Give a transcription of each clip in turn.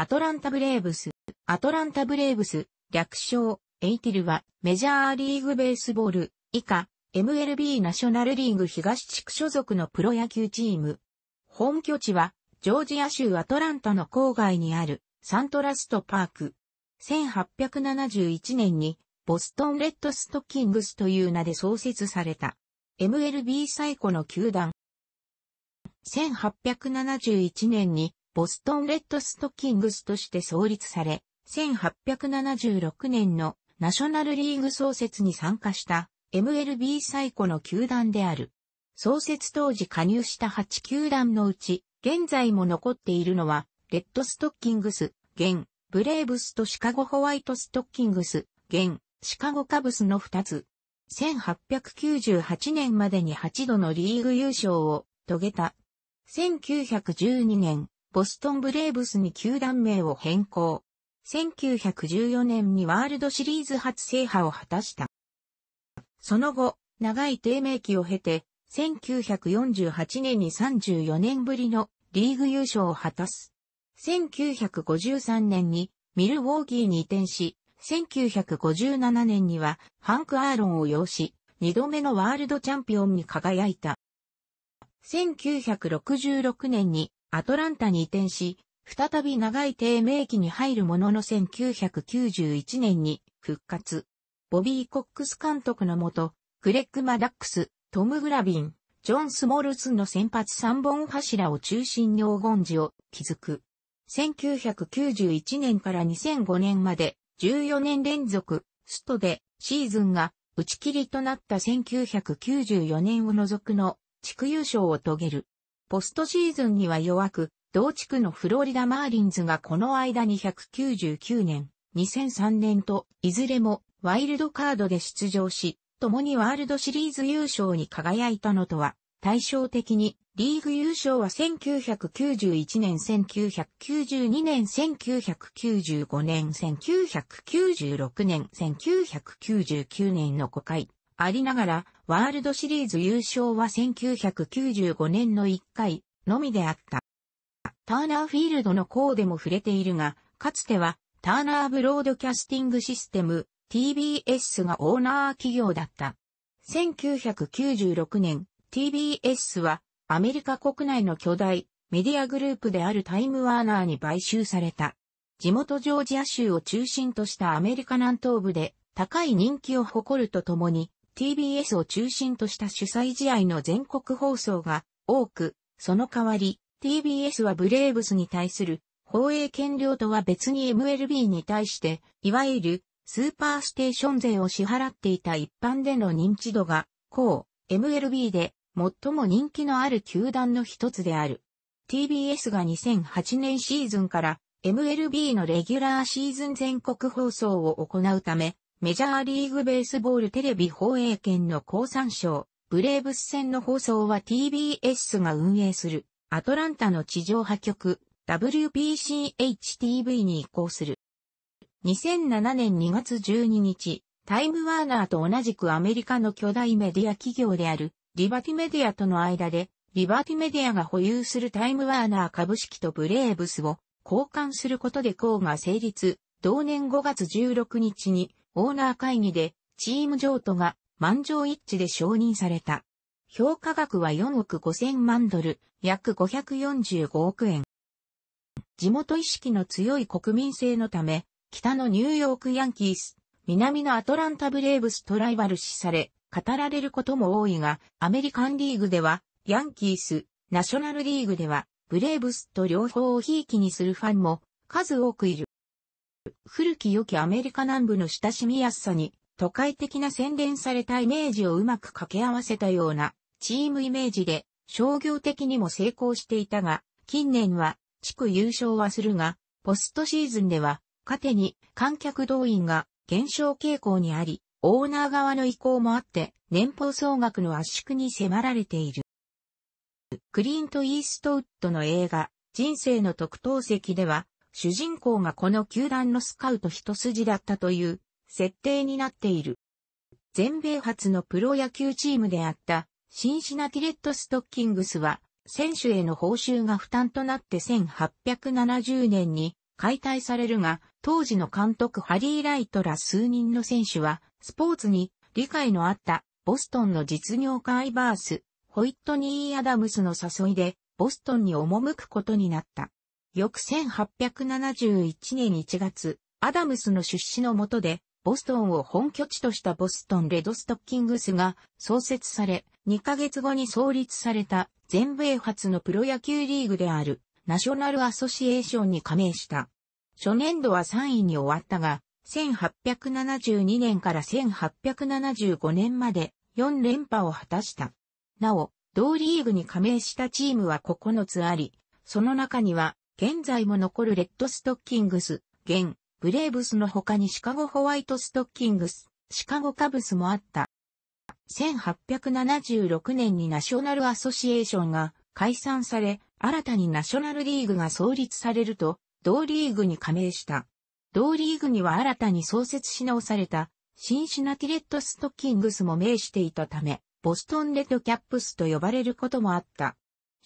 アトランタブレーブス。アトランタブレーブス、略称、エイティルは、メジャーリーグベースボール、以下、MLB ナショナルリーグ東地区所属のプロ野球チーム。本拠地は、ジョージア州アトランタの郊外にある、サントラストパーク。1871年に、ボストンレッドストッキングスという名で創設された。MLB 最古の球団。1871年にボストンレッドストッキングスとして創立され、1876年のナショナルリーグ創設に参加した MLB 最古の球団である。創設当時加入した8球団のうち、現在も残っているのは、レッドストッキングス、現、ブレーブスとシカゴホワイトストッキングス、現、シカゴカブスの2つ。1898年までに8度のリーグ優勝を遂げた。1912年、ボストンブレーブスに球団名を変更。1914年にワールドシリーズ初制覇を果たした。その後、長い低迷期を経て、1948年に34年ぶりのリーグ優勝を果たす。1953年にミルウォーギーに移転し、1957年にはハンク・アーロンを擁し、2度目のワールドチャンピオンに輝いた。1966年にアトランタに移転し、再び長い低迷期に入るものの1991年に復活。ボビー・コックス監督のもと、クレッグ・マダックス、トム・グラビン、ジョン・スモルツの先発3本柱を中心に黄金時を築く。1991年から2005年まで14年連続ストでシーズンが打ち切りとなった1994年を除くの地区優勝を遂げる。ポストシーズンには弱く、同地区のフロリダマーリンズがこの間に199年、2003年と、いずれもワイルドカードで出場し、共にワールドシリーズ優勝に輝いたのとは、対照的に、リーグ優勝は1991年、1992年、1995年、1996年、1999年の5回。ありながら、ワールドシリーズ優勝は1995年の1回のみであった。ターナーフィールドのコーデも触れているが、かつては、ターナーブロードキャスティングシステム、TBS がオーナー企業だった。1996年、TBS は、アメリカ国内の巨大、メディアグループであるタイムワーナーに買収された。地元ジョージア州を中心としたアメリカ南東部で高い人気を誇るとともに TBS を中心とした主催試合の全国放送が多く、その代わり TBS はブレーブスに対する放映権料とは別に MLB に対して、いわゆるスーパーステーション税を支払っていた一般での認知度が、こう、MLB で最も人気のある球団の一つである。TBS が2008年シーズンから MLB のレギュラーシーズン全国放送を行うため、メジャーリーグベースボールテレビ放映権の高参賞、ブレーブス戦の放送は TBS が運営する、アトランタの地上波局、WBCHTV に移行する。2007年2月12日、タイムワーナーと同じくアメリカの巨大メディア企業である、リバティメディアとの間で、リバティメディアが保有するタイムワーナー株式とブレーブスを交換することで項が成立、同年5月16日に、オーナー会議で、チーム譲渡が満場一致で承認された。評価額は4億5000万ドル、約545億円。地元意識の強い国民性のため、北のニューヨークヤンキース、南のアトランタブレーブスとライバル視され、語られることも多いが、アメリカンリーグでは、ヤンキース、ナショナルリーグでは、ブレーブスと両方をひいきにするファンも数多くいる。古き良きアメリカ南部の親しみやすさに、都会的な洗練されたイメージをうまく掛け合わせたような、チームイメージで、商業的にも成功していたが、近年は、地区優勝はするが、ポストシーズンでは、糧に観客動員が減少傾向にあり、オーナー側の意向もあって、年俸総額の圧縮に迫られている。クリント・イーストウッドの映画、人生の特等席では、主人公がこの球団のスカウト一筋だったという設定になっている。全米初のプロ野球チームであったシンシナティレッドストッキングスは選手への報酬が負担となって1870年に解体されるが、当時の監督ハリー・ライトら数人の選手はスポーツに理解のあったボストンの実業家アイバース、ホイットニー・アダムスの誘いでボストンに赴くことになった。翌1871年1月、アダムスの出資のもとで、ボストンを本拠地としたボストンレドストッキングスが創設され、2ヶ月後に創立された全米初のプロ野球リーグであるナショナルアソシエーションに加盟した。初年度は3位に終わったが、1872年から1875年まで4連覇を果たした。なお、同リーグに加盟したチームは9つあり、その中には現在も残るレッドストッキングス、現、ブレーブスの他にシカゴホワイトストッキングス、シカゴカブスもあった。1876年にナショナルアソシエーションが解散され、新たにナショナルリーグが創立されると、同リーグに加盟した。同リーグには新たに創設し直された、シンシナティレッドストッキングスも名していたため、ボストンレッドキャップスと呼ばれることもあった。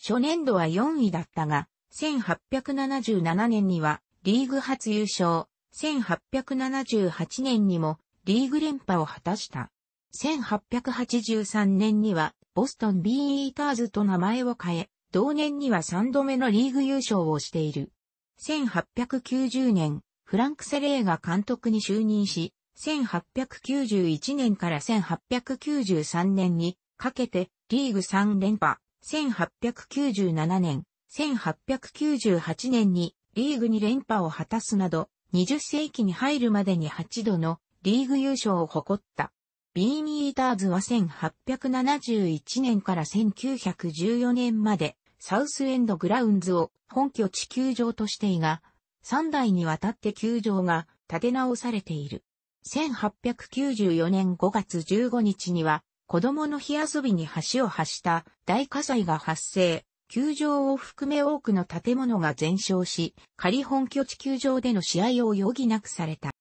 初年度は4位だったが、1877年にはリーグ初優勝、1878年にもリーグ連覇を果たした。1883年にはボストンビーイーターズと名前を変え、同年には3度目のリーグ優勝をしている。1890年、フランク・セレーが監督に就任し、1891年から1893年にかけてリーグ3連覇、1897年、1898年にリーグに連覇を果たすなど、20世紀に入るまでに8度のリーグ優勝を誇った。ビーニーターズは1871年から1914年までサウスエンドグラウンズを本拠地球場としていが、3代にわたって球場が建て直されている。1894年5月15日には子供の日遊びに橋を発した大火災が発生。球場を含め多くの建物が全焼し、仮本拠地球場での試合を余儀なくされた。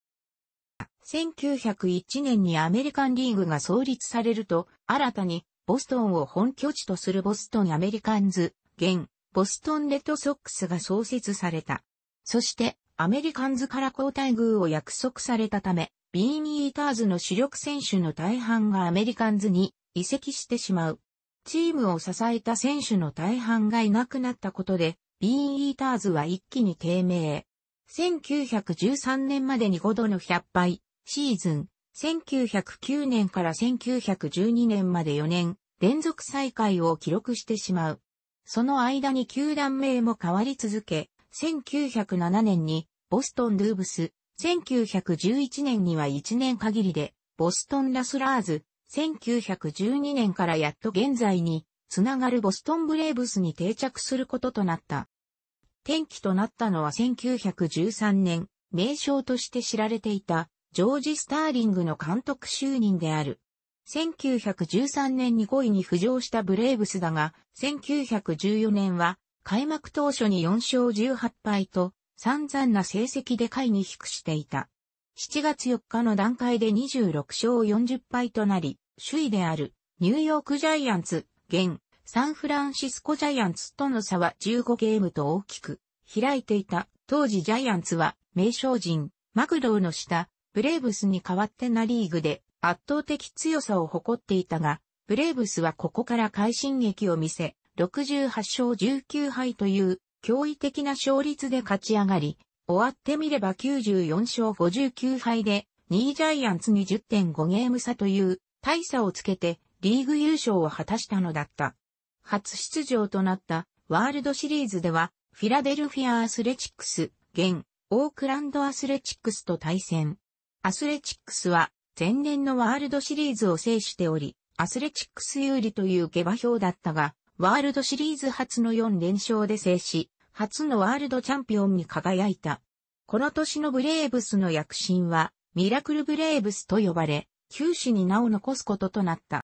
1901年にアメリカンリーグが創立されると、新たにボストンを本拠地とするボストンアメリカンズ、現、ボストンレッドソックスが創設された。そして、アメリカンズから交代遇を約束されたため、ビーニーターズの主力選手の大半がアメリカンズに移籍してしまう。チームを支えた選手の大半がいなくなったことで、ビーンイーターズは一気に低迷。1913年までに5度の100敗、シーズン、1909年から1912年まで4年、連続再開を記録してしまう。その間に球団名も変わり続け、1907年にボストンルーブス、1911年には1年限りでボストンラスラーズ、1912年からやっと現在に、つながるボストンブレーブスに定着することとなった。転機となったのは1913年、名称として知られていた、ジョージ・スターリングの監督就任である。1913年に5位に浮上したブレーブスだが、1914年は開幕当初に4勝18敗と散々な成績で下位に低くしていた。7月4日の段階で26勝40敗となり、首位であるニューヨークジャイアンツ、現サンフランシスコジャイアンツとの差は15ゲームと大きく開いていた当時ジャイアンツは名称陣マクドーの下ブレーブスに代わってナリーグで圧倒的強さを誇っていたがブレーブスはここから快進撃を見せ68勝19敗という驚異的な勝率で勝ち上がり終わってみれば94勝59敗で2位ジャイアンツに10.5ゲーム差という大差をつけてリーグ優勝を果たしたのだった。初出場となったワールドシリーズでは、フィラデルフィアアスレチックス、現、オークランドアスレチックスと対戦。アスレチックスは、前年のワールドシリーズを制しており、アスレチックス有利という下馬評だったが、ワールドシリーズ初の4連勝で制し、初のワールドチャンピオンに輝いた。この年のブレーブスの躍進は、ミラクルブレーブスと呼ばれ、九死に名を残すこととなった。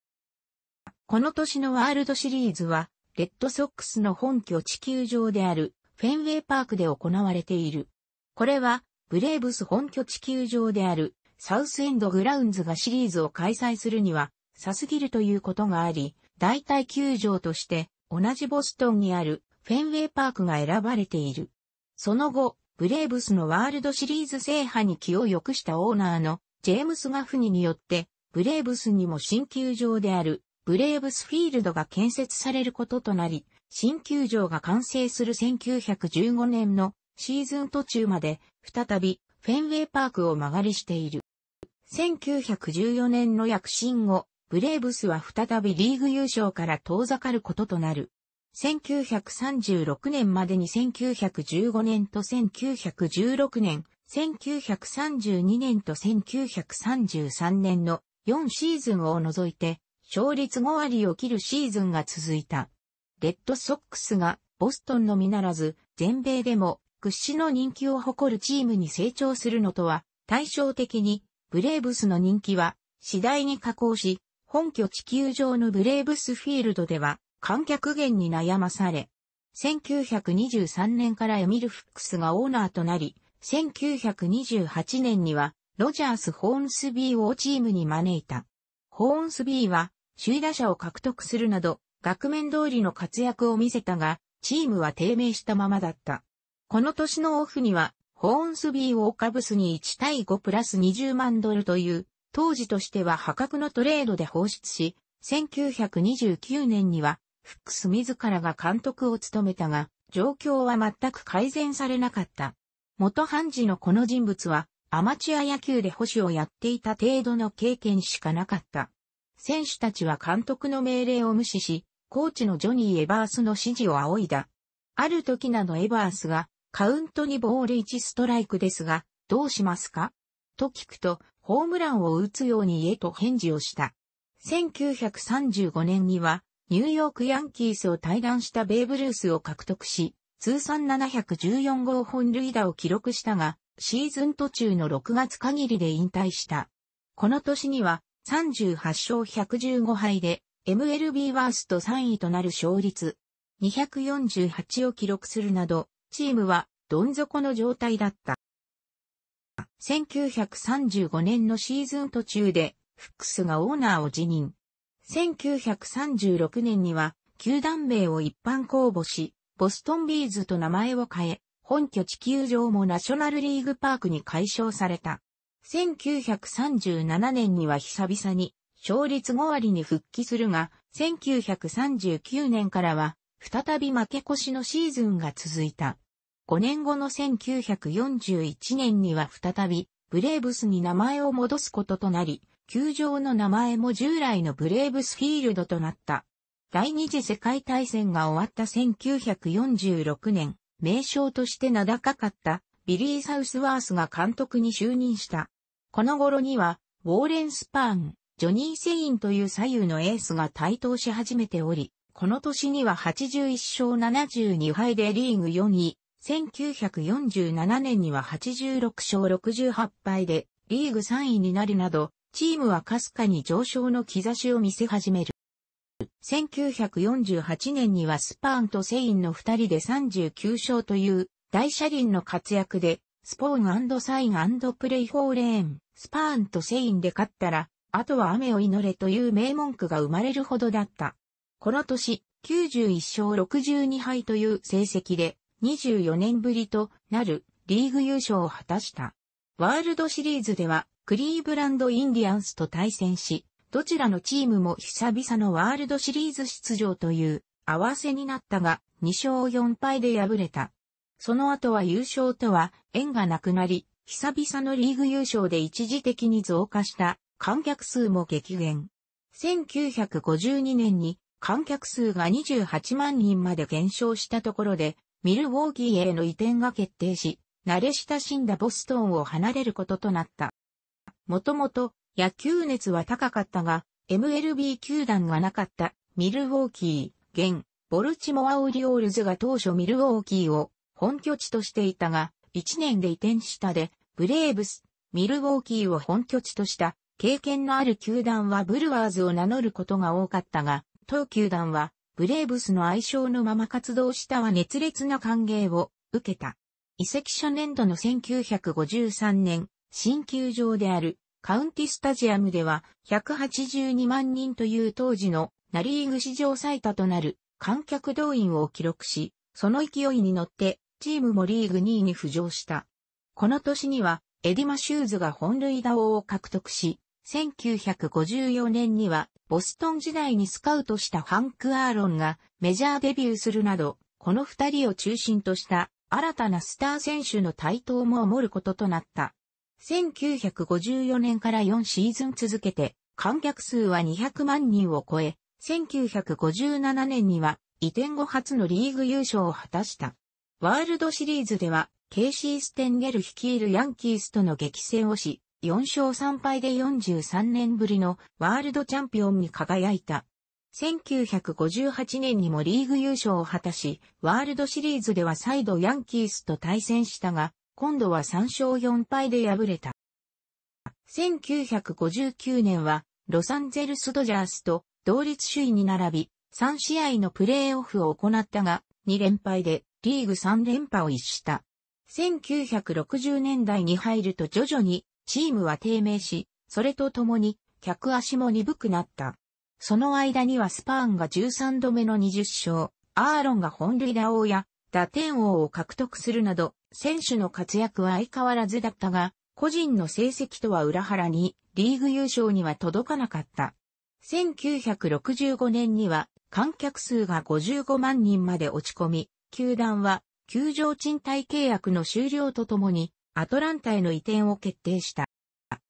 この年のワールドシリーズは、レッドソックスの本拠地球場であるフェンウェイパークで行われている。これは、ブレーブス本拠地球場であるサウスエンドグラウンズがシリーズを開催するには、さすぎるということがあり、代替球場として同じボストンにあるフェンウェイパークが選ばれている。その後、ブレーブスのワールドシリーズ制覇に気を良くしたオーナーのジェームス・ガフニによって、ブレーブスにも新球場である、ブレーブスフィールドが建設されることとなり、新球場が完成する1915年のシーズン途中まで、再び、フェンウェイパークを曲がりしている。1914年の躍進後、ブレーブスは再びリーグ優勝から遠ざかることとなる。1936年までに1915年と1916年、1932年と1933年の4シーズンを除いて、勝率5割を切るシーズンが続いた。レッドソックスがボストンのみならず、全米でも屈指の人気を誇るチームに成長するのとは、対照的に、ブレーブスの人気は次第に下降し、本拠地球上のブレーブスフィールドでは観客源に悩まされ、1923年からエミル・フックスがオーナーとなり、1928年には、ロジャース・ホーンスビーをチームに招いた。ホーンスビーは、首位打者を獲得するなど、額面通りの活躍を見せたが、チームは低迷したままだった。この年のオフには、ホーンスビーをカブスに1対5プラス20万ドルという、当時としては破格のトレードで放出し、1929年には、フックス自らが監督を務めたが、状況は全く改善されなかった。元判事のこの人物は、アマチュア野球で保守をやっていた程度の経験しかなかった。選手たちは監督の命令を無視し、コーチのジョニー・エバースの指示を仰いだ。ある時などエバースが、カウントにボール1ストライクですが、どうしますかと聞くと、ホームランを打つように言えと返事をした。1935年には、ニューヨークヤンキースを退団したベーブ・ルースを獲得し、通算714号本塁打を記録したが、シーズン途中の6月限りで引退した。この年には38勝115敗で MLB ワースト3位となる勝率248を記録するなど、チームはどん底の状態だった。1935年のシーズン途中でフックスがオーナーを辞任。1936年には球団名を一般公募し、ボストンビーズと名前を変え、本拠地球場もナショナルリーグパークに改称された。1937年には久々に勝率5割に復帰するが、1939年からは再び負け越しのシーズンが続いた。5年後の1941年には再びブレーブスに名前を戻すこととなり、球場の名前も従来のブレーブスフィールドとなった。第二次世界大戦が終わった1946年、名称として名高かったビリー・サウスワースが監督に就任した。この頃には、ウォーレン・スパーン、ジョニー・セインという左右のエースが台頭し始めており、この年には81勝72敗でリーグ4位、1947年には86勝68敗でリーグ3位になるなど、チームはかすかに上昇の兆しを見せ始める。1948年にはスパーンとセインの二人で39勝という大車輪の活躍で、スポーンサインプレイフォーレーン、スパーンとセインで勝ったら、あとは雨を祈れという名文句が生まれるほどだった。この年、91勝62敗という成績で、24年ぶりとなるリーグ優勝を果たした。ワールドシリーズでは、クリーブランド・インディアンスと対戦し、どちらのチームも久々のワールドシリーズ出場という合わせになったが、2勝4敗で敗れた。その後は優勝とは縁がなくなり、久々のリーグ優勝で一時的に増加した観客数も激減。1952年に観客数が28万人まで減少したところで、ミルウォーギーへの移転が決定し、慣れ親しんだボストンを離れることとなった。もともと野球熱は高かったが、MLB 球団がなかったミルウォーキー、現、ボルチモアオリオールズが当初ミルウォーキーを本拠地としていたが、1年で移転したで、ブレーブス、ミルウォーキーを本拠地とした経験のある球団はブルワーズを名乗ることが多かったが、当球団はブレーブスの愛称のまま活動したは熱烈な歓迎を受けた。移籍初年度の1953年、新球場であるカウンティスタジアムでは182万人という当時のナリーグ史上最多となる観客動員を記録し、その勢いに乗ってチームもリーグ2位に浮上した。この年にはエディ・マシューズが本塁打王を獲得し、1954年にはボストン時代にスカウトしたハンク・アーロンがメジャーデビューするなど、この二人を中心とした新たなスター選手の台頭も守ることとなった。1954年から4シーズン続けて、観客数は200万人を超え、1957年には移転後初のリーグ優勝を果たした。ワールドシリーズでは、ケイシー・ステンゲル率いるヤンキースとの激戦をし、4勝3敗で43年ぶりのワールドチャンピオンに輝いた。1958年にもリーグ優勝を果たし、ワールドシリーズでは再度ヤンキースと対戦したが、今度は3勝4敗で敗れた。1959年は、ロサンゼルスドジャースと同率首位に並び、3試合のプレーオフを行ったが、2連敗でリーグ3連覇を逸した。1960年代に入ると徐々にチームは低迷し、それと共に客足も鈍くなった。その間にはスパーンが13度目の20勝、アーロンが本塁打王や打点王を獲得するなど、選手の活躍は相変わらずだったが、個人の成績とは裏腹に、リーグ優勝には届かなかった。1965年には、観客数が55万人まで落ち込み、球団は、球場賃貸契約の終了とともに、アトランタへの移転を決定した。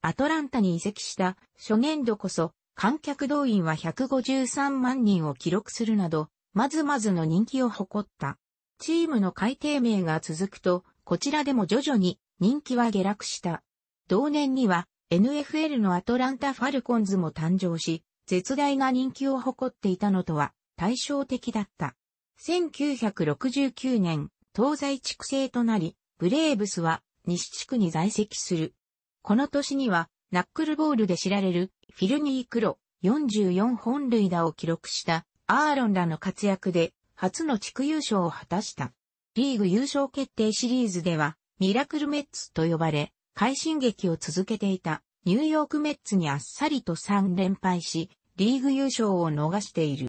アトランタに移籍した初年度こそ、観客動員は153万人を記録するなど、まずまずの人気を誇った。チームの改定名が続くと、こちらでも徐々に人気は下落した。同年には NFL のアトランタ・ファルコンズも誕生し、絶大な人気を誇っていたのとは対照的だった。1969年、東西地区制となり、ブレーブスは西地区に在籍する。この年には、ナックルボールで知られるフィルニー・クロ44本塁打を記録したアーロンらの活躍で初の地区優勝を果たした。リーグ優勝決定シリーズでは、ミラクルメッツと呼ばれ、快進撃を続けていたニューヨークメッツにあっさりと3連敗し、リーグ優勝を逃している。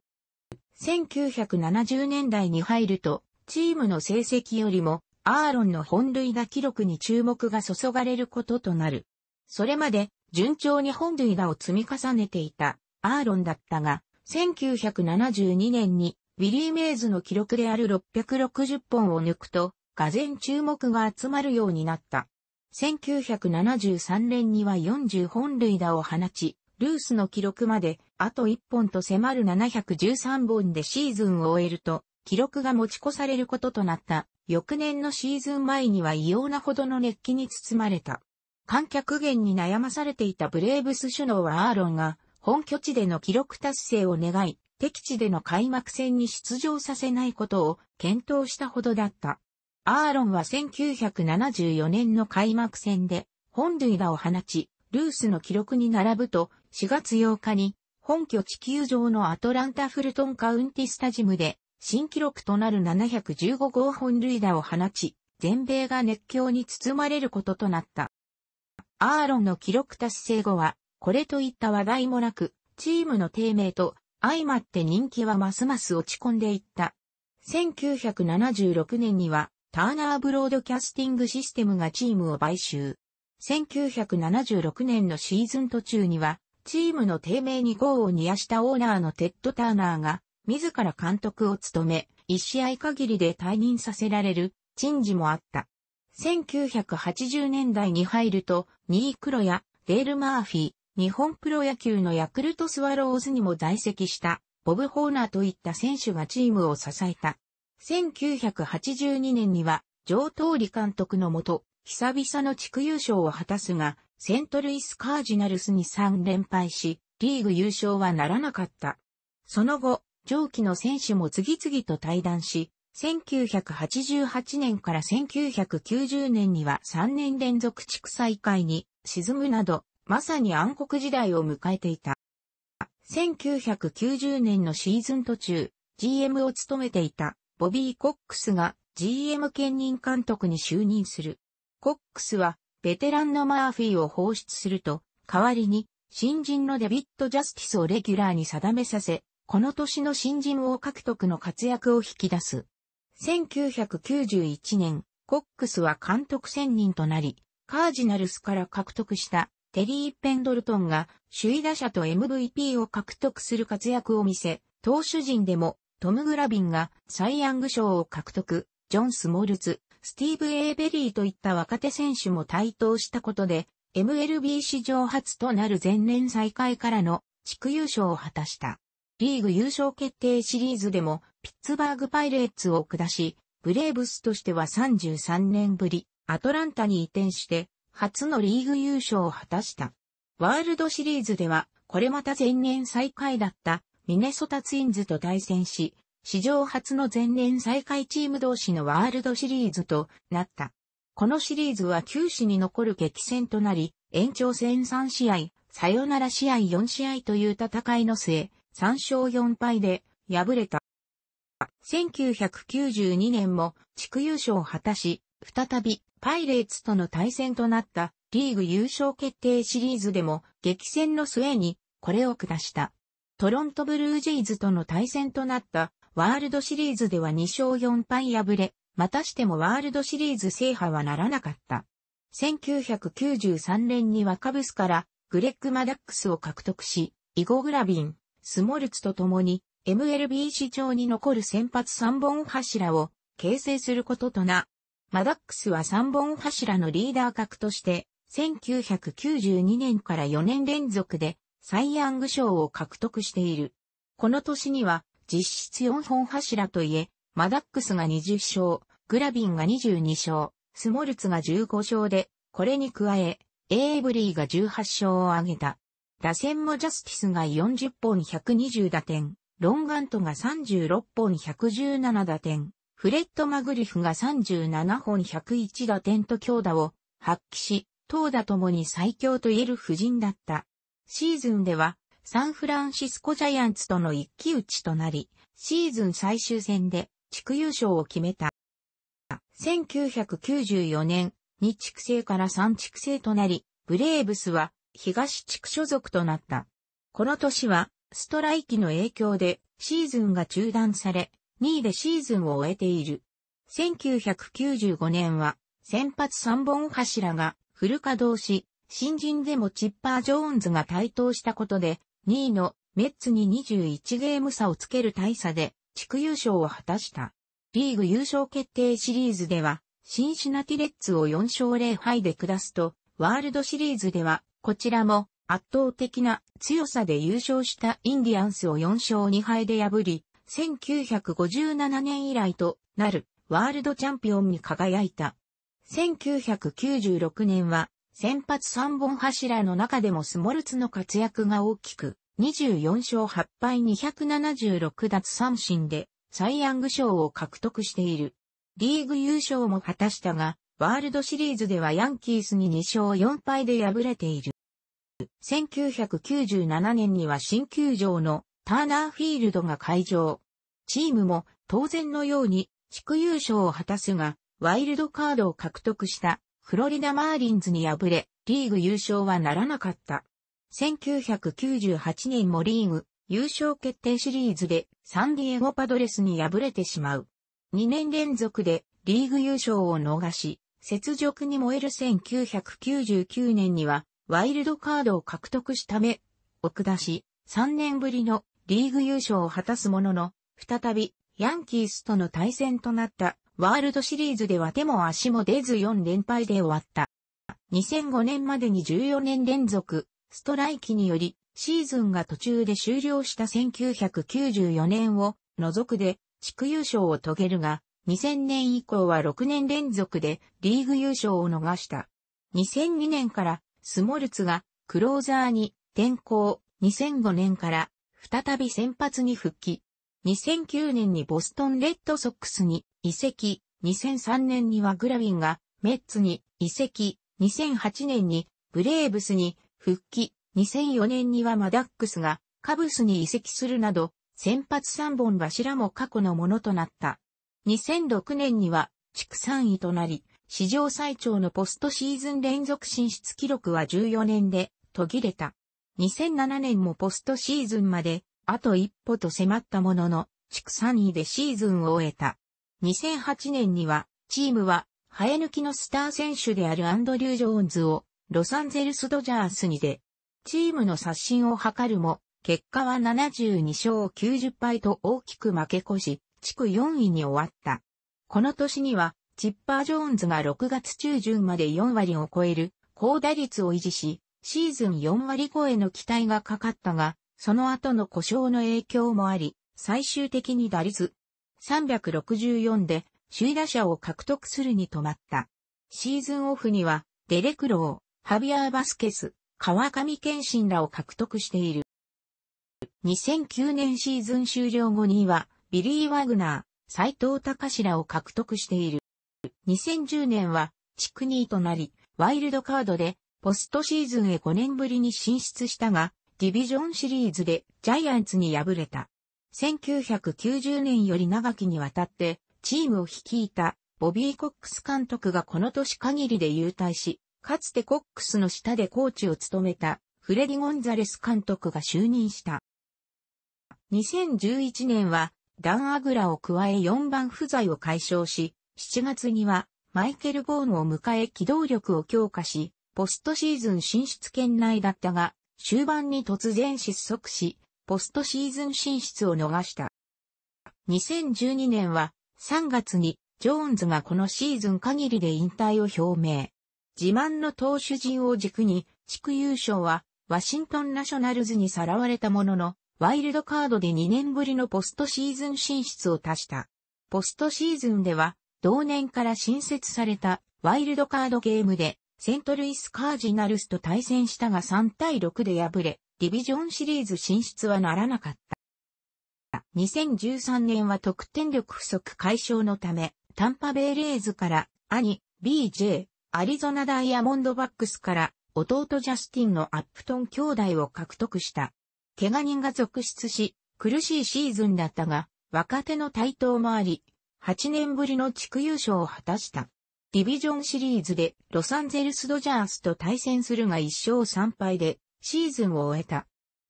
1970年代に入ると、チームの成績よりも、アーロンの本塁打記録に注目が注がれることとなる。それまで、順調に本塁打を積み重ねていた、アーロンだったが、1972年にウィリー・メイズの記録である660本を抜くと、がぜ注目が集まるようになった。1973年には40本塁打を放ち、ルースの記録まであと1本と迫る713本でシーズンを終えると、記録が持ち越されることとなった。翌年のシーズン前には異様なほどの熱気に包まれた。観客源に悩まされていたブレーブス首脳はアーロンが本拠地での記録達成を願い、敵地での開幕戦に出場させないことを検討したほどだった。アーロンは1974年の開幕戦で本塁打を放ち、ルースの記録に並ぶと4月8日に本拠地球場のアトランタ・フルトンカウンティスタジムで新記録となる715号本塁打を放ち、全米が熱狂に包まれることとなった。アーロンの記録達成後は、これといった話題もなく、チームの低迷と相まって人気はますます落ち込んでいった。1976年には、ターナーブロードキャスティングシステムがチームを買収。1976年のシーズン途中には、チームの低迷に号を煮やしたオーナーのテッド・ターナーが、自ら監督を務め、一試合限りで退任させられる、陳事もあった。1980年代に入ると、ニー・クロや、デール・マーフィー、日本プロ野球のヤクルトスワローズにも在籍した、ボブ・ホーナーといった選手がチームを支えた。1982年には、上東理監督のもと、久々の地区優勝を果たすが、セントルイス・カージナルスに3連敗し、リーグ優勝はならなかった。その後、上記の選手も次々と退団し、1988年から1990年には3年連続地区再開に沈むなど、まさに暗黒時代を迎えていた。1990年のシーズン途中、GM を務めていたボビー・コックスが GM 兼任監督に就任する。コックスはベテランのマーフィーを放出すると、代わりに新人のデビッド・ジャスティスをレギュラーに定めさせ、この年の新人王獲得の活躍を引き出す。1991年、コックスは監督専任となり、カージナルスから獲得したテリー・ペンドルトンが首位打者と MVP を獲得する活躍を見せ、投手陣でもトム・グラビンがサイ・ヤング賞を獲得、ジョン・スモルツ、スティーブ・エーベリーといった若手選手も台頭したことで、MLB 史上初となる前年再開からの地区優勝を果たした。リーグ優勝決定シリーズでもピッツバーグパイレーツを下し、ブレーブスとしては33年ぶり、アトランタに移転して初のリーグ優勝を果たした。ワールドシリーズでは、これまた前年最下位だったミネソタツインズと対戦し、史上初の前年最下位チーム同士のワールドシリーズとなった。このシリーズは九死に残る激戦となり、延長戦3試合、サヨナラ試合4試合という戦いの末、3勝4敗で敗れた。1992年も地区優勝を果たし、再びパイレーツとの対戦となったリーグ優勝決定シリーズでも激戦の末にこれを下した。トロントブルージェイズとの対戦となったワールドシリーズでは2勝4敗敗れ、またしてもワールドシリーズ制覇はならなかった。1993年に若ブスからグレッグ・マダックスを獲得し、イゴ・グラビン、スモルツと共に MLB 市場に残る先発3本柱を形成することとなマダックスは3本柱のリーダー格として、1992年から4年連続でサイ・ヤング賞を獲得している。この年には実質4本柱といえ、マダックスが20勝、グラビンが22勝、スモルツが15勝で、これに加え、エイブリーが18勝を挙げた。打線もジャスティスが40本120打点、ロンガントが36本117打点、フレッド・マグリフが37本101打点と強打を発揮し、投打ともに最強と言える布陣だった。シーズンでは、サンフランシスコジャイアンツとの一騎打ちとなり、シーズン最終戦で地区優勝を決めた。1994年、2地区制から3地区制となり、ブレーブスは東地区所属となった。この年は、ストライキの影響でシーズンが中断され、2位でシーズンを終えている。1995年は、先発3本柱がフル稼働し、新人でもチッパー・ジョーンズが台頭したことで、2位のメッツに21ゲーム差をつける大差で、地区優勝を果たした。リーグ優勝決定シリーズでは、シンシナティレッツを4勝0敗で下すと、ワールドシリーズでは、こちらも圧倒的な強さで優勝したインディアンスを4勝2敗で破り、1957年以来となるワールドチャンピオンに輝いた。1996年は先発3本柱の中でもスモルツの活躍が大きく、24勝8敗276奪三振でサイ・ヤング賞を獲得している。リーグ優勝も果たしたが、ワールドシリーズではヤンキースに2勝4敗で敗れている。1997年には新球場のターナーフィールドが会場。チームも当然のように地区優勝を果たすが、ワイルドカードを獲得したフロリダマーリンズに敗れ、リーグ優勝はならなかった。1998年もリーグ優勝決定シリーズでサンディエゴパドレスに敗れてしまう。2年連続でリーグ優勝を逃し、雪辱に燃える1999年にはワイルドカードを獲得しため、奥出し、3年ぶりのリーグ優勝を果たすものの、再びヤンキースとの対戦となったワールドシリーズでは手も足も出ず4連敗で終わった。2005年までに14年連続ストライキによりシーズンが途中で終了した1994年を除くで地区優勝を遂げるが、2000年以降は6年連続でリーグ優勝を逃した。2002年からスモルツがクローザーに転向、2005年から再び先発に復帰。2009年にボストンレッドソックスに移籍、2003年にはグラウィンがメッツに移籍、2008年にブレーブスに復帰、2004年にはマダックスがカブスに移籍するなど、先発3本柱も過去のものとなった。2006年には地区3位となり、史上最長のポストシーズン連続進出記録は14年で途切れた。2007年もポストシーズンまで、あと一歩と迫ったものの、地区3位でシーズンを終えた。2008年には、チームは、生え抜きのスター選手であるアンドリュー・ジョーンズを、ロサンゼルス・ドジャースにで、チームの刷新を図るも、結果は72勝90敗と大きく負け越し、地区4位に終わった。この年には、チッパー・ジョーンズが6月中旬まで4割を超える高打率を維持し、シーズン4割超えの期待がかかったが、その後の故障の影響もあり、最終的に打率364で首位打者を獲得するに止まった。シーズンオフには、デレクロー、ハビアー・バスケス、川上健信らを獲得している。2009年シーズン終了後には、ビリー・ワグナー、斎藤隆らを獲得している。2010年は、地区2位となり、ワイルドカードでポストシーズンへ5年ぶりに進出したが、ディビジョンシリーズでジャイアンツに敗れた。1990年より長きにわたってチームを率いたボビー・コックス監督がこの年限りで優退し、かつてコックスの下でコーチを務めたフレディ・ゴンザレス監督が就任した。2011年はダン・アグラを加え4番不在を解消し、7月にはマイケル・ボーンを迎え機動力を強化し、ポストシーズン進出圏内だったが、終盤に突然失速し、ポストシーズン進出を逃した。2012年は3月にジョーンズがこのシーズン限りで引退を表明。自慢の投手陣を軸に、地区優勝はワシントンナショナルズにさらわれたものの、ワイルドカードで2年ぶりのポストシーズン進出を足した。ポストシーズンでは、同年から新設されたワイルドカードゲームでセントルイスカージナルスと対戦したが3対6で敗れ、ディビジョンシリーズ進出はならなかった。2013年は得点力不足解消のため、タンパベイレーズから兄、BJ、アリゾナダイヤモンドバックスから弟ジャスティンのアップトン兄弟を獲得した。怪我人が続出し、苦しいシーズンだったが、若手の台頭もあり、8年ぶりの地区優勝を果たした。ディビジョンシリーズでロサンゼルスドジャースと対戦するが1勝3敗でシーズンを終えた。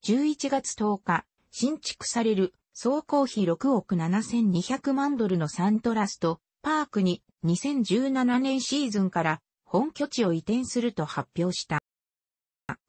11月10日、新築される総工費6億7200万ドルのサントラストパークに2017年シーズンから本拠地を移転すると発表した。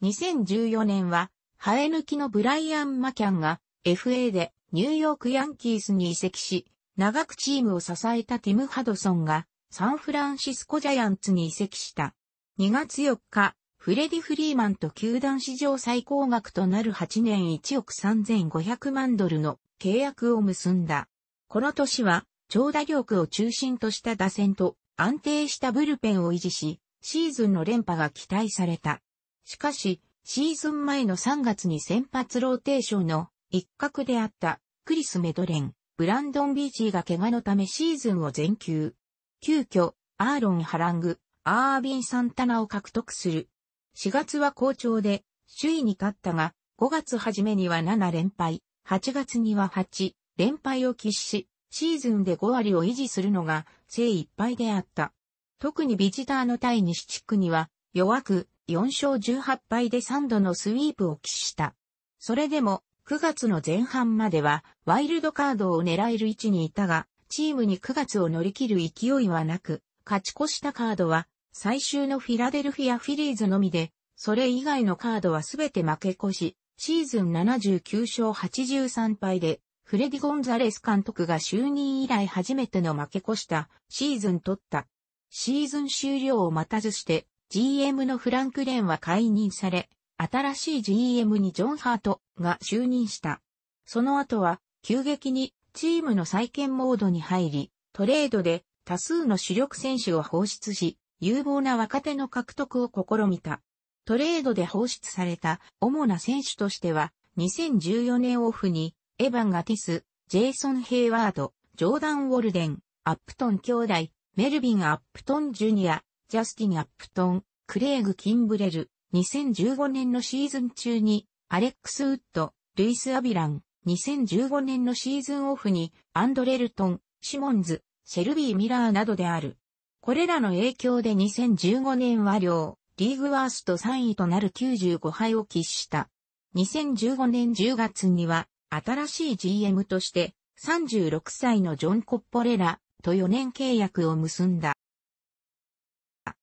2014年は生え抜きのブライアン・マキャンが FA でニューヨークヤンキースに移籍し、長くチームを支えたティム・ハドソンがサンフランシスコジャイアンツに移籍した。2月4日、フレディ・フリーマンと球団史上最高額となる8年1億3500万ドルの契約を結んだ。この年は、長打力を中心とした打線と安定したブルペンを維持し、シーズンの連覇が期待された。しかし、シーズン前の3月に先発ローテーションの一角であったクリス・メドレン、ブランドン・ビーチーが怪我のためシーズンを全休。急遽、アーロン・ハラング、アービン・サンタナを獲得する。4月は好調で、首位に勝ったが、5月初めには7連敗、8月には8連敗を喫し、シーズンで5割を維持するのが精一杯であった。特にビジターの対西地区には弱く4勝18敗で3度のスイープを喫した。それでも9月の前半まではワイルドカードを狙える位置にいたがチームに9月を乗り切る勢いはなく、勝ち越したカードは、最終のフィラデルフィアフィリーズのみで、それ以外のカードはすべて負け越し、シーズン79勝83敗で、フレディ・ゴンザレス監督が就任以来初めての負け越したシーズン取った。シーズン終了を待たずして、GM のフランク・レンは解任され、新しい GM にジョン・ハートが就任した。その後は、急激にチームの再建モードに入り、トレードで多数の主力選手を放出し、有望な若手の獲得を試みた。トレードで放出された主な選手としては、2014年オフに、エヴァン・ガティス、ジェイソン・ヘイワード、ジョーダン・ウォルデン、アップトン兄弟、メルビン・アップトン・ジュニア、ジャスティン・アップトン、クレイグ・キンブレル、2015年のシーズン中に、アレックス・ウッド、ルイス・アビラン、2015年のシーズンオフに、アンドレルトン、シモンズ、シェルビー・ミラーなどである。これらの影響で2015年は両、リーグワースト3位となる95敗を喫した。2015年10月には、新しい GM として、36歳のジョン・コッポレラと4年契約を結んだ。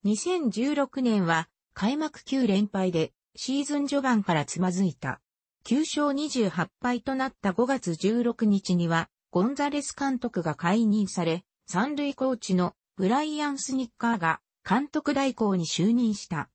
2016年は、開幕9連敗で、シーズン序盤からつまずいた。9勝28敗となった5月16日には、ゴンザレス監督が解任され、三塁コーチのブライアン・スニッカーが監督代行に就任した。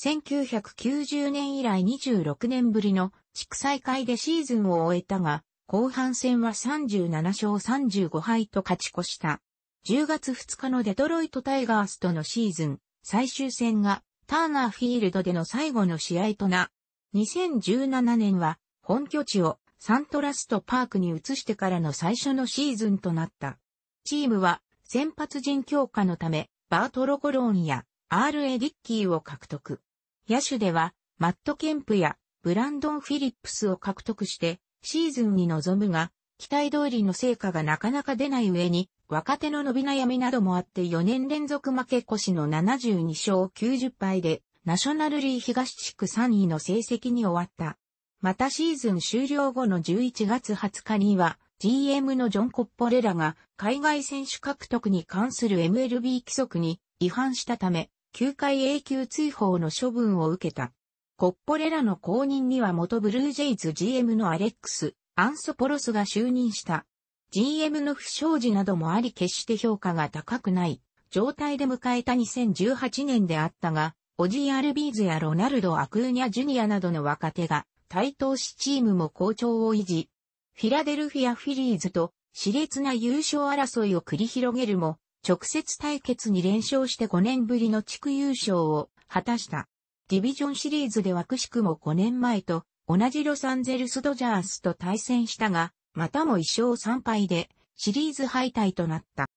1990年以来26年ぶりの地区再開でシーズンを終えたが、後半戦は37勝35敗と勝ち越した。10月2日のデトロイトタイガースとのシーズン最終戦がターナーフィールドでの最後の試合とな2017年は本拠地をサントラストパークに移してからの最初のシーズンとなった。チームは先発陣強化のためバートロコローンや R.A. ィッキーを獲得。野手ではマット・ケンプやブランドン・フィリップスを獲得してシーズンに臨むが、期待通りの成果がなかなか出ない上に、若手の伸び悩みなどもあって4年連続負け越しの72勝90敗でナショナルリー東地区3位の成績に終わった。またシーズン終了後の11月20日には、GM のジョン・コッポレラが海外選手獲得に関する MLB 規則に違反したため、9回永久追放の処分を受けた。コッポレラの後任には元ブルージェイズ GM のアレックス・アンソポロスが就任した。GM の不祥事などもあり決して評価が高くない状態で迎えた2018年であったが、オジー・アルビーズやロナルド・アクーニャ・ジュニアなどの若手が台頭しチームも好調を維持。フィラデルフィア・フィリーズと熾烈な優勝争いを繰り広げるも、直接対決に連勝して5年ぶりの地区優勝を果たした。ディビジョンシリーズではくしくも5年前と同じロサンゼルスドジャースと対戦したが、またも1勝3敗でシリーズ敗退となった。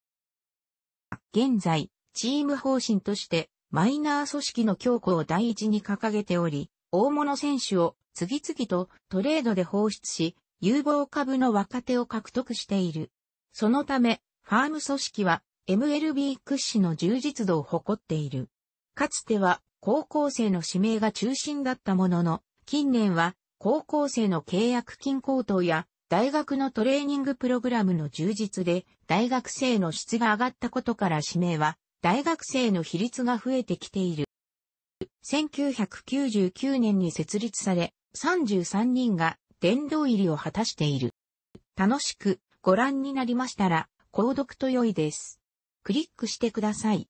現在、チーム方針としてマイナー組織の強固を第一に掲げており、大物選手を次々とトレードで放出し、有望株の若手を獲得している。そのため、ファーム組織は MLB 屈指の充実度を誇っている。かつては高校生の指名が中心だったものの、近年は高校生の契約金高騰や大学のトレーニングプログラムの充実で大学生の質が上がったことから指名は大学生の比率が増えてきている。1999年に設立され、33人が殿堂入りを果たしている。楽しくご覧になりましたら、購読と良いです。クリックしてください。